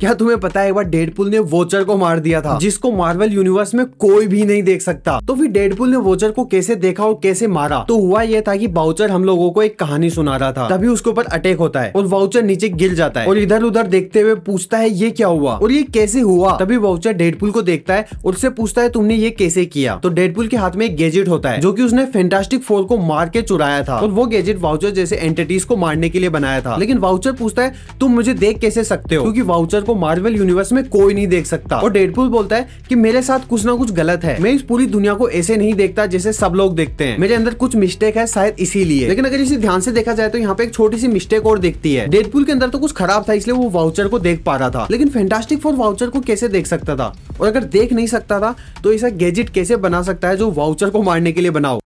क्या तुम्हें पता है एक बार डेडपुल ने वोचर को मार दिया था जिसको मार्वल यूनिवर्स में कोई भी नहीं देख सकता तो फिर डेडपुल ने वोचर को कैसे देखा और कैसे मारा तो हुआ यह था कि बाउचर हम लोगों को एक कहानी सुना रहा था तभी उसके ऊपर अटैक होता है और वाउचर नीचे गिर जाता है और इधर उधर देखते हुए पूछता है ये क्या हुआ और ये कैसे हुआ तभी वाउचर डेडपुल को देखता है और उससे पूछता है तुमने ये कैसे किया तो डेडपुल के हाथ में एक गैजेट होता है जो की उसने फेंटास्टिक फोर को मार के चुराया था और वो गैजेट वाउचर जैसे एंटिटीज को मारने के लिए बनाया था लेकिन वाउचर पूछता है तुम मुझे देख कैसे सकते हो क्यूँकी वाउचर को मार्वल यूनिवर्स में कोई नहीं देख सकता और डेडपुल बोलता है कि मेरे साथ कुछ ना कुछ गलत है मैं इस पूरी दुनिया को ऐसे नहीं देखता जैसे सब लोग देखते हैं मेरे अंदर कुछ मिस्टेक है शायद इसीलिए लेकिन अगर इसे ध्यान से देखा जाए तो यहाँ पे एक छोटी सी मिस्टेक और देखती है डेडपुल के अंदर तो कुछ खराब था इसलिए वो वाउचर को देख पा रहा था लेकिन फैंटास्टिक फोर वाउचर को कैसे देख सकता था और अगर देख नहीं सकता था तो ऐसा गैजेट कैसे बना सकता है जो वाउचर को मारने के लिए बनाओ